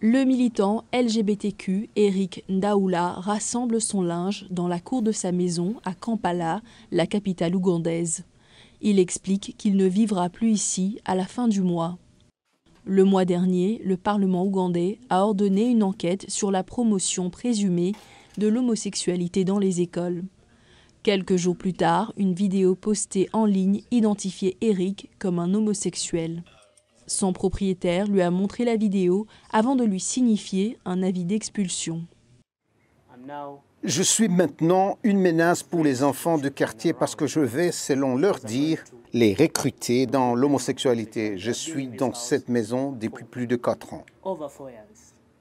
Le militant LGBTQ Eric Ndaoula rassemble son linge dans la cour de sa maison à Kampala, la capitale ougandaise. Il explique qu'il ne vivra plus ici à la fin du mois. Le mois dernier, le Parlement ougandais a ordonné une enquête sur la promotion présumée de l'homosexualité dans les écoles. Quelques jours plus tard, une vidéo postée en ligne identifiait Eric comme un homosexuel. Son propriétaire lui a montré la vidéo avant de lui signifier un avis d'expulsion. Je suis maintenant une menace pour les enfants de quartier parce que je vais, selon leur dire, les recruter dans l'homosexualité. Je suis dans cette maison depuis plus de quatre ans.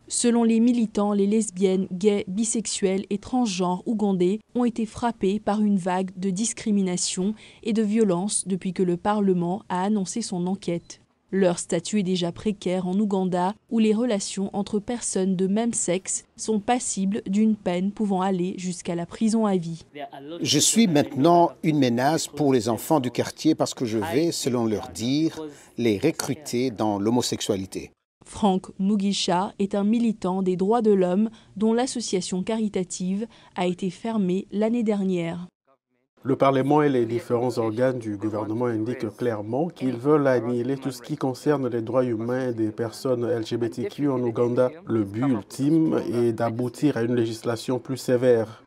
Selon les militants, les lesbiennes, gays, bisexuels et transgenres ougandais ont été frappés par une vague de discrimination et de violence depuis que le Parlement a annoncé son enquête. Leur statut est déjà précaire en Ouganda, où les relations entre personnes de même sexe sont passibles d'une peine pouvant aller jusqu'à la prison à vie. Je suis maintenant une menace pour les enfants du quartier parce que je vais, selon leur dire, les recruter dans l'homosexualité. Frank Mugisha est un militant des droits de l'homme dont l'association caritative a été fermée l'année dernière. Le Parlement et les différents organes du gouvernement indiquent clairement qu'ils veulent annihiler tout ce qui concerne les droits humains des personnes LGBTQ en Ouganda. Le but ultime est d'aboutir à une législation plus sévère.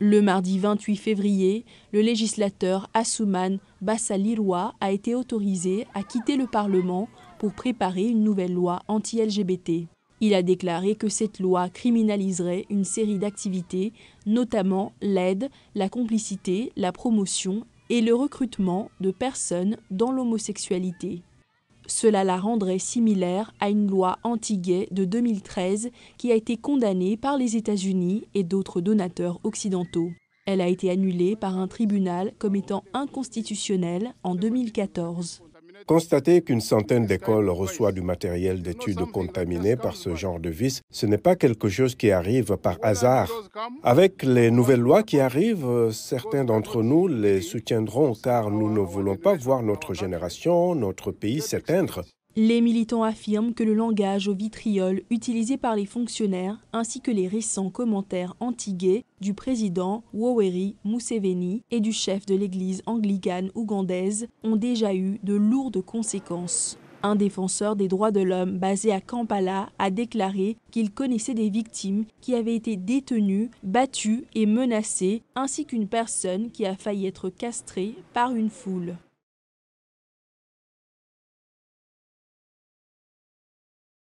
Le mardi 28 février, le législateur Asuman Bassalirwa a été autorisé à quitter le Parlement pour préparer une nouvelle loi anti-LGBT. Il a déclaré que cette loi criminaliserait une série d'activités, notamment l'aide, la complicité, la promotion et le recrutement de personnes dans l'homosexualité. Cela la rendrait similaire à une loi anti-gay de 2013 qui a été condamnée par les États-Unis et d'autres donateurs occidentaux. Elle a été annulée par un tribunal comme étant inconstitutionnelle en 2014. Constater qu'une centaine d'écoles reçoit du matériel d'études contaminé par ce genre de vice, ce n'est pas quelque chose qui arrive par hasard. Avec les nouvelles lois qui arrivent, certains d'entre nous les soutiendront car nous ne voulons pas voir notre génération, notre pays s'éteindre. Les militants affirment que le langage au vitriol utilisé par les fonctionnaires ainsi que les récents commentaires anti anti-gays du président Waweri Museveni et du chef de l'église anglicane ougandaise ont déjà eu de lourdes conséquences. Un défenseur des droits de l'homme basé à Kampala a déclaré qu'il connaissait des victimes qui avaient été détenues, battues et menacées, ainsi qu'une personne qui a failli être castrée par une foule.